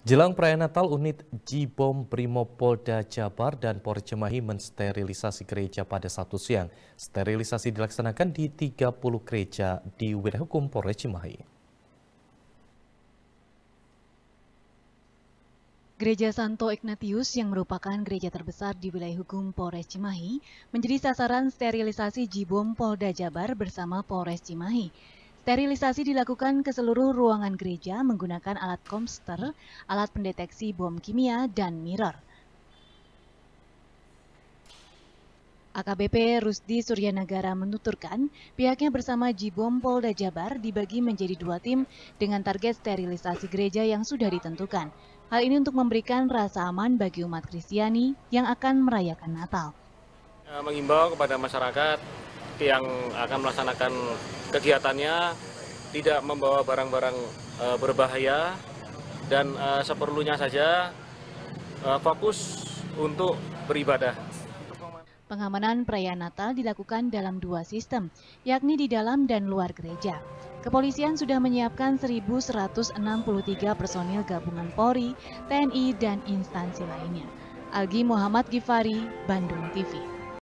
Jelang perayaan Natal, unit Jibom Primo Polda Jabar dan Polres Cimahi mensterilisasi gereja pada Sabtu siang. Sterilisasi dilaksanakan di 30 gereja di wilayah hukum Polres Cimahi. Gereja Santo Ignatius yang merupakan gereja terbesar di wilayah hukum Polres Cimahi menjadi sasaran sterilisasi Jibom Polda Jabar bersama Polres Cimahi. Sterilisasi dilakukan ke seluruh ruangan gereja menggunakan alat komster, alat pendeteksi bom kimia, dan mirror. AKBP Rusdi Suryanagara menuturkan, pihaknya bersama Jibom Polda Jabar dibagi menjadi dua tim dengan target sterilisasi gereja yang sudah ditentukan. Hal ini untuk memberikan rasa aman bagi umat Kristiani yang akan merayakan Natal. Ya, mengimbau kepada masyarakat yang akan melaksanakan kegiatannya tidak membawa barang-barang e, berbahaya dan e, seperlunya saja e, fokus untuk beribadah. Pengamanan perayaan Natal dilakukan dalam dua sistem, yakni di dalam dan luar gereja. Kepolisian sudah menyiapkan 1.163 personil gabungan Polri, TNI, dan instansi lainnya. Algi Muhammad Gifari, Bandung TV.